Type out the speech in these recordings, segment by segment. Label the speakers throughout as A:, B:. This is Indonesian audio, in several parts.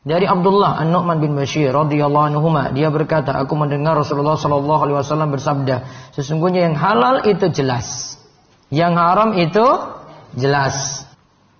A: Dari Abdullah An-Nu'man bin Bashir radhiyallahu anhu dia berkata, aku mendengar Rasulullah shallallahu alaihi wasallam bersabda, sesungguhnya yang halal itu jelas, yang haram itu jelas.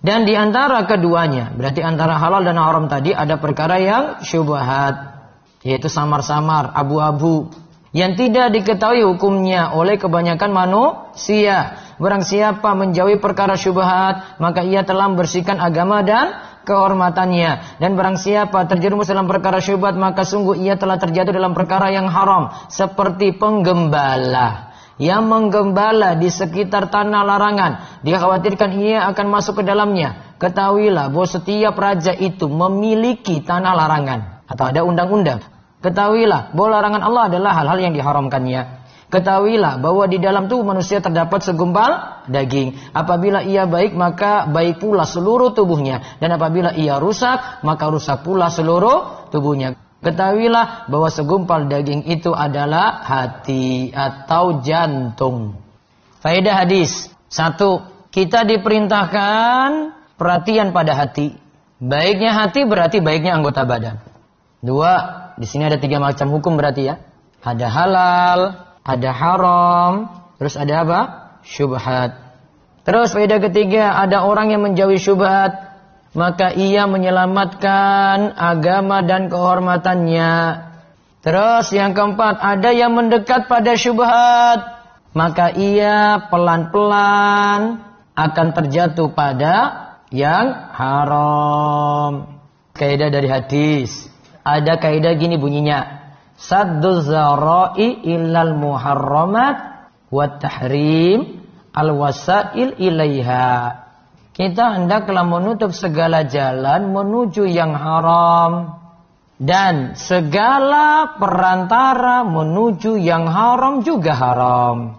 A: Dan di antara keduanya, berarti antara halal dan haram tadi ada perkara yang syubhat, yaitu samar-samar, abu-abu, yang tidak diketahui hukumnya oleh kebanyakan manusia. Barang siapa menjauhi perkara syubhat, maka ia telah membersihkan agama dan kehormatannya dan barang siapa terjerumus dalam perkara syubhat maka sungguh ia telah terjatuh dalam perkara yang haram seperti penggembala yang menggembala di sekitar tanah larangan dia khawatirkan ia akan masuk ke dalamnya ketahuilah bahwa setiap raja itu memiliki tanah larangan atau ada undang-undang ketahuilah bahwa larangan Allah adalah hal-hal yang diharamkannya Ketahuilah bahwa di dalam tubuh manusia terdapat segumpal daging. Apabila ia baik, maka baik pula seluruh tubuhnya. Dan apabila ia rusak, maka rusak pula seluruh tubuhnya. Ketahuilah bahwa segumpal daging itu adalah hati atau jantung. Faedah hadis. Satu, kita diperintahkan perhatian pada hati. Baiknya hati berarti baiknya anggota badan. Dua, di sini ada tiga macam hukum berarti ya. Ada halal, ada haram, terus ada apa? Syubhat. Terus faedah ketiga, ada orang yang menjauhi syubhat, maka ia menyelamatkan agama dan kehormatannya. Terus yang keempat, ada yang mendekat pada syubhat, maka ia pelan-pelan akan terjatuh pada yang haram. Kaidah dari hadis. Ada kaidah gini bunyinya. Saddu zara'i illal muharramat wa tahrim al wasail ilaiha. Kita hendaklah menutup segala jalan menuju yang haram dan segala perantara menuju yang haram juga haram.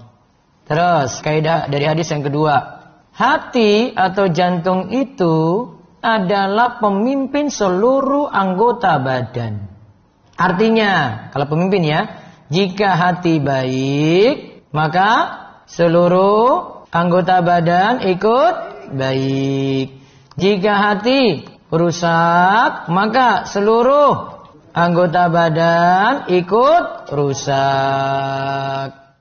A: Terus kaidah dari hadis yang kedua. Hati atau jantung itu adalah pemimpin seluruh anggota badan. Artinya, kalau pemimpin ya, jika hati baik, maka seluruh anggota badan ikut baik. Jika hati rusak, maka seluruh anggota badan ikut rusak.